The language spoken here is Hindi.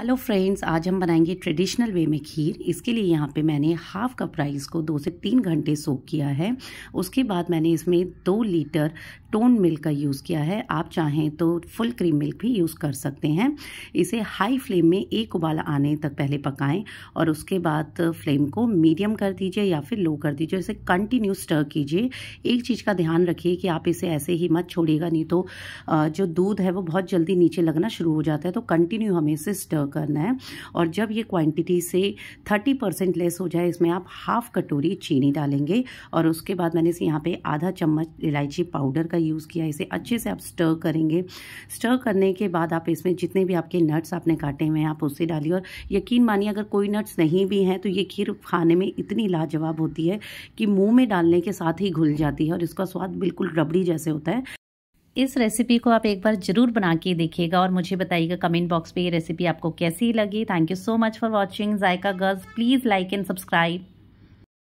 हेलो फ्रेंड्स आज हम बनाएंगे ट्रेडिशनल वे में खीर इसके लिए यहाँ पे मैंने हाफ कप राइस को दो से तीन घंटे सोक किया है उसके बाद मैंने इसमें दो लीटर टोन मिल्क का यूज़ किया है आप चाहें तो फुल क्रीम मिल्क भी यूज़ कर सकते हैं इसे हाई फ्लेम में एक उबाल आने तक पहले पकाएं और उसके बाद फ्लेम को मीडियम कर दीजिए या फिर लो कर दीजिए इसे कंटिन्यू स्टर कीजिए एक चीज़ का ध्यान रखिए कि आप इसे ऐसे ही मत छोड़िएगा नहीं तो जो दूध है वो बहुत जल्दी नीचे लगना शुरू हो जाता है तो कंटिन्यू हमें इसे स्टर करना है और जब ये क्वांटिटी से थर्टी परसेंट लेस हो जाए इसमें आप हाफ़ कटोरी चीनी डालेंगे और उसके बाद मैंने इसे यहाँ पे आधा चम्मच इलायची पाउडर का यूज़ किया इसे अच्छे से आप स्टर करेंगे स्टर करने के बाद आप इसमें जितने भी आपके नट्स आपने काटे हुए हैं आप उससे डालिए और यकीन मानिए अगर कोई नट्स नहीं भी हैं तो ये खीर खाने में इतनी लाजवाब होती है कि मुँह में डालने के साथ ही घुल जाती है और इसका स्वाद बिल्कुल रबड़ी जैसे होता है इस रेसिपी को आप एक बार ज़रूर बना के देखिएगा और मुझे बताइएगा कमेंट बॉक्स पे ये रेसिपी आपको कैसी लगी thank you so much for watching Zaika girls please like and subscribe